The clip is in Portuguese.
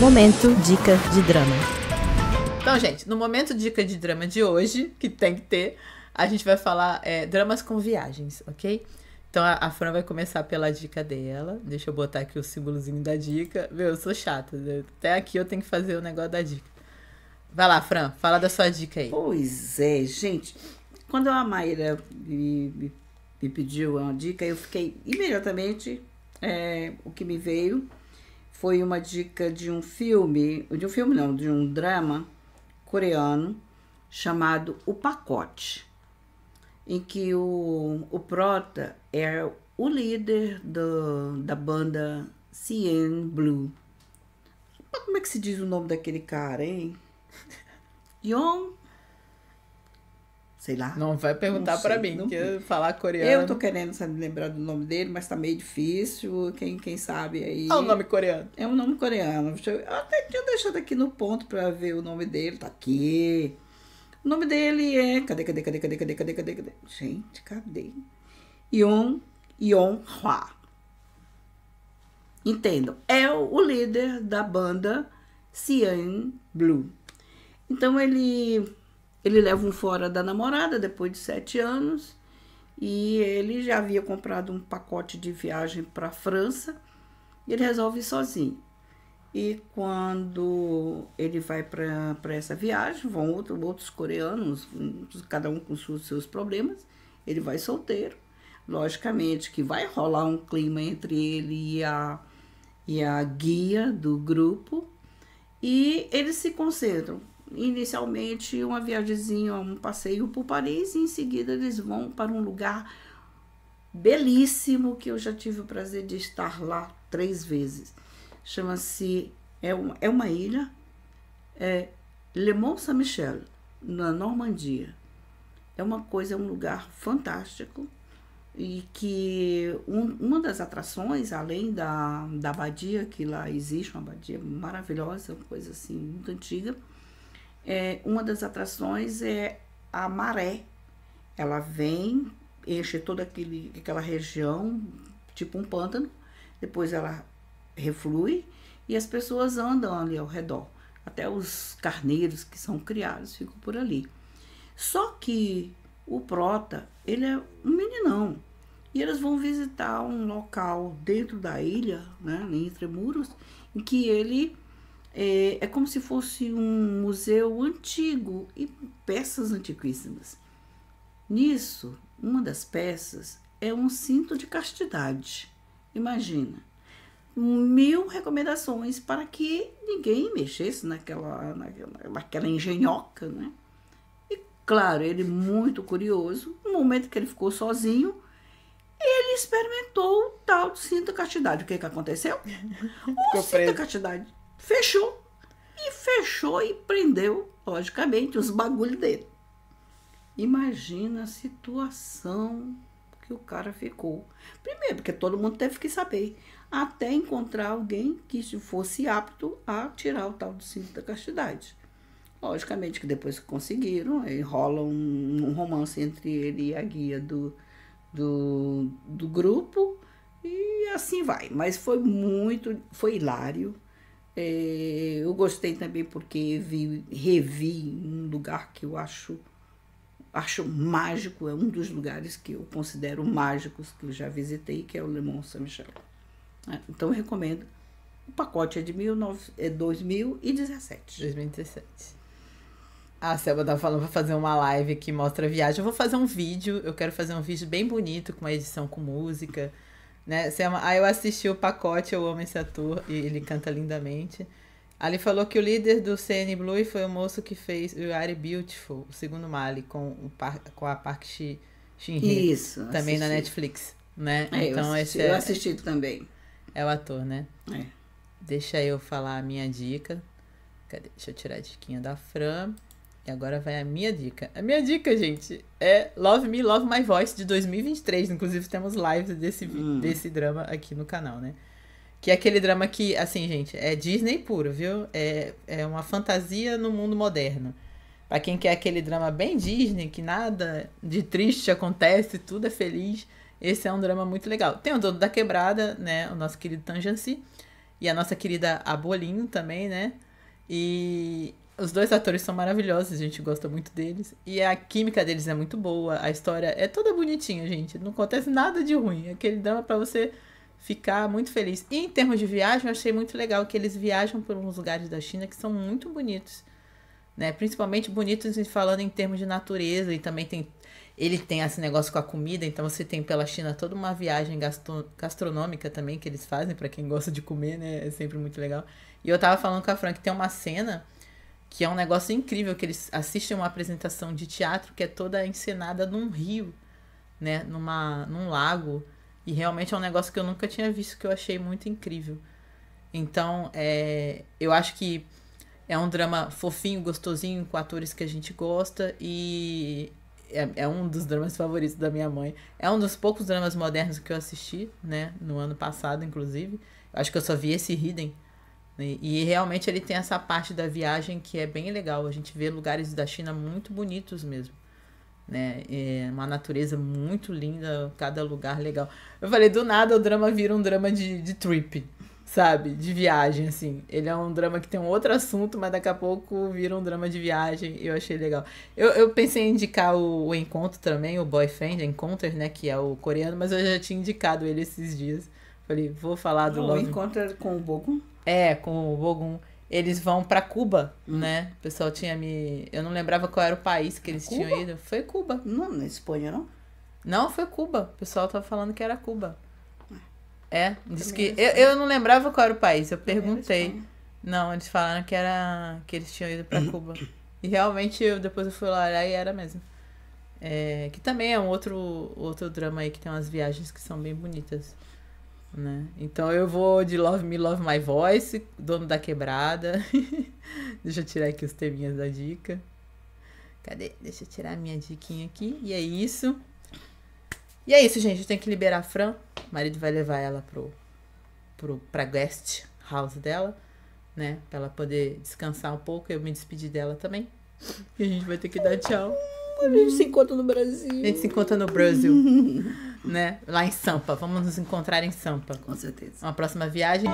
Momento Dica de Drama. Então, gente, no Momento Dica de Drama de hoje, que tem que ter, a gente vai falar é, dramas com viagens, ok? Então a, a Fran vai começar pela dica dela. Deixa eu botar aqui o símbolozinho da dica. Meu, eu sou chata. Né? Até aqui eu tenho que fazer o negócio da dica. Vai lá, Fran, fala da sua dica aí. Pois é, gente. Quando a Maíra me, me, me pediu uma dica, eu fiquei imediatamente. É, o que me veio foi uma dica de um filme, de um filme não, de um drama coreano chamado O Pacote, em que o, o prota é o líder do, da banda CN Blue. Como é que se diz o nome daquele cara, hein? Yong sei lá. Não vai perguntar para mim, não... falar coreano. Eu tô querendo sabe, lembrar do nome dele, mas tá meio difícil. Quem, quem sabe aí. É ah, um nome coreano. É um nome coreano. Eu até tinha deixado aqui no ponto para ver o nome dele. Tá aqui. O nome dele é. Cadê, cadê, cadê, cadê, cadê, cadê, cadê, cadê? Gente, cadê? Yon Yon Hwa. Entendam. É o líder da banda Cyan Blue. Então ele ele leva um fora da namorada depois de sete anos e ele já havia comprado um pacote de viagem para a França e ele resolve ir sozinho. E quando ele vai para essa viagem, vão outro, outros coreanos, cada um com seus, seus problemas, ele vai solteiro. Logicamente que vai rolar um clima entre ele e a, e a guia do grupo. E eles se concentram inicialmente uma viagemzinha, um passeio por Paris, e em seguida eles vão para um lugar belíssimo que eu já tive o prazer de estar lá três vezes. Chama-se é, um, é uma ilha, é Le Mont Saint-Michel, na Normandia. É uma coisa, é um lugar fantástico e que um, uma das atrações, além da, da abadia, que lá existe uma abadia maravilhosa, uma coisa assim muito antiga, é, uma das atrações é a maré. Ela vem, enche toda aquele, aquela região, tipo um pântano, depois ela reflui e as pessoas andam ali ao redor. Até os carneiros que são criados ficam por ali. Só que o Prota, ele é um meninão. E eles vão visitar um local dentro da ilha, né, em muros, em que ele é, é como se fosse um museu antigo e peças antiquíssimas. Nisso, uma das peças é um cinto de castidade. Imagina, mil recomendações para que ninguém mexesse naquela, naquela, naquela engenhoca, né? E claro, ele muito curioso, no momento que ele ficou sozinho, ele experimentou o tal cinto de castidade. O que, que aconteceu? O cinto de castidade fechou. E fechou e prendeu, logicamente, os bagulho dele. Imagina a situação que o cara ficou. Primeiro, porque todo mundo teve que saber, até encontrar alguém que fosse apto a tirar o tal do cinto da castidade. Logicamente que depois que conseguiram, rola um, um, romance entre ele e a guia do, do, do grupo e assim vai. Mas foi muito, foi hilário, é, eu gostei também porque vi, revi um lugar que eu acho, acho mágico, é um dos lugares que eu considero mágicos que eu já visitei, que é o Le Mans Saint-Michel. É, então eu recomendo. O pacote é de 19, é 2017. 2017. A Selva tá falando pra fazer uma live que mostra a viagem. Eu vou fazer um vídeo, eu quero fazer um vídeo bem bonito, com uma edição com música né? Aí eu assisti o pacote Eu Amo Esse Ator e ele canta lindamente. Ali falou que o líder do CN Blue foi o moço que fez o Are Beautiful, o segundo Mali, com, o par, com a Park Shin-hye. Isso. Também assisti. na Netflix, né? É, então eu assisti, esse é, eu assisti também. É o ator, né? É. Deixa eu falar a minha dica. Cadê? Deixa eu tirar a diquinha da Fran. E agora vai a minha dica. A minha dica, gente, é Love Me, Love My Voice de 2023. Inclusive, temos lives desse, hum. desse drama aqui no canal, né? Que é aquele drama que, assim, gente, é Disney puro, viu? É, é uma fantasia no mundo moderno. Pra quem quer aquele drama bem Disney, que nada de triste acontece, tudo é feliz, esse é um drama muito legal. Tem o Dono da Quebrada, né? O nosso querido Tanjanci. E a nossa querida Abolinho também, né? E os dois atores são maravilhosos, a gente gosta muito deles. E a química deles é muito boa, a história é toda bonitinha, gente. Não acontece nada de ruim. Aquele é drama para você ficar muito feliz. E em termos de viagem, eu achei muito legal que eles viajam por uns lugares da China que são muito bonitos. Né? Principalmente bonitos falando em termos de natureza e também tem ele tem esse negócio com a comida, então você tem pela China toda uma viagem gastronômica também que eles fazem para quem gosta de comer, né? É sempre muito legal. E eu tava falando com a Fran que tem uma cena que é um negócio incrível, que eles assistem uma apresentação de teatro que é toda encenada num rio, né? Numa, num lago. E realmente é um negócio que eu nunca tinha visto, que eu achei muito incrível. Então, é, eu acho que é um drama fofinho, gostosinho, com atores que a gente gosta e é, é, um dos dramas favoritos da minha mãe. É um dos poucos dramas modernos que eu assisti, né? No ano passado, inclusive. Eu acho que eu só vi esse Hidden e, e, realmente ele tem essa parte da viagem que é bem legal. A gente vê lugares da China muito bonitos mesmo. Né? É uma natureza muito linda, cada lugar legal. Eu falei, do nada o drama vira um drama de, de trip, sabe? De viagem, assim. Ele é um drama que tem um outro assunto, mas daqui a pouco vira um drama de viagem. Eu achei legal. Eu, eu pensei em indicar o, o Encontro também, o Boyfriend Encounter, né? Que é o coreano, mas eu já tinha indicado ele esses dias. Falei, vou falar do O Encontro com o Bogum? É, com o Bogum. Eles vão para Cuba, hum. né? O pessoal tinha me. Eu não lembrava qual era o país que eles Cuba? tinham ido. Foi Cuba. Não, na Espanha, não? Não, foi Cuba. O pessoal tava falando que era Cuba. Ah, é, disse que. Eu, eu não lembrava qual era o país, eu perguntei. Não, eles falaram que era. que eles tinham ido para hum. Cuba. E realmente eu, depois eu fui lá olhar e era mesmo. É, que também é um outro, outro drama aí que tem umas viagens que são bem bonitas. Né? Então eu vou de Love Me, Love My Voice, Dono da Quebrada. Deixa eu tirar aqui os teminhas da dica. Cadê? Deixa eu tirar a minha diquinha aqui. E é isso. E é isso, gente. Eu tenho que liberar a Fran. O marido vai levar ela pro, pro, pra guest house dela, né? Pra ela poder descansar um pouco. Eu me despedi dela também. E a gente vai ter que dar tchau. A gente se encontra no Brasil. A gente se encontra no Brasil. né? Lá em Sampa. Vamos nos encontrar em Sampa. Com certeza. Uma próxima viagem.